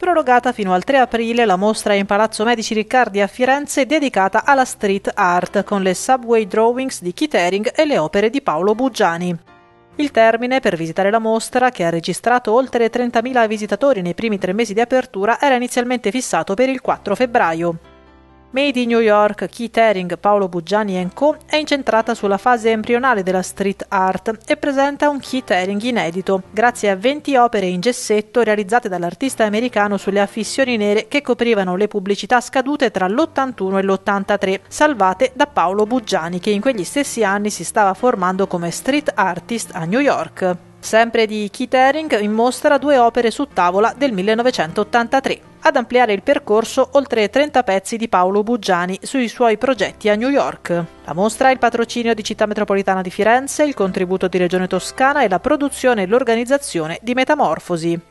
Prorogata fino al 3 aprile la mostra in Palazzo Medici Riccardi a Firenze dedicata alla street art con le subway drawings di Keith Haring e le opere di Paolo Buggiani. Il termine per visitare la mostra, che ha registrato oltre 30.000 visitatori nei primi tre mesi di apertura, era inizialmente fissato per il 4 febbraio. Made in New York, Keith Haring, Paolo Buggiani Co. è incentrata sulla fase embrionale della street art e presenta un Keith Haring inedito, grazie a 20 opere in gessetto realizzate dall'artista americano sulle affissioni nere che coprivano le pubblicità scadute tra l'81 e l'83, salvate da Paolo Buggiani che in quegli stessi anni si stava formando come street artist a New York. Sempre di Keith Haring in mostra due opere su tavola del 1983 ad ampliare il percorso oltre 30 pezzi di Paolo Buggiani sui suoi progetti a New York. La mostra ha il patrocinio di Città Metropolitana di Firenze, il contributo di Regione Toscana e la produzione e l'organizzazione di Metamorfosi.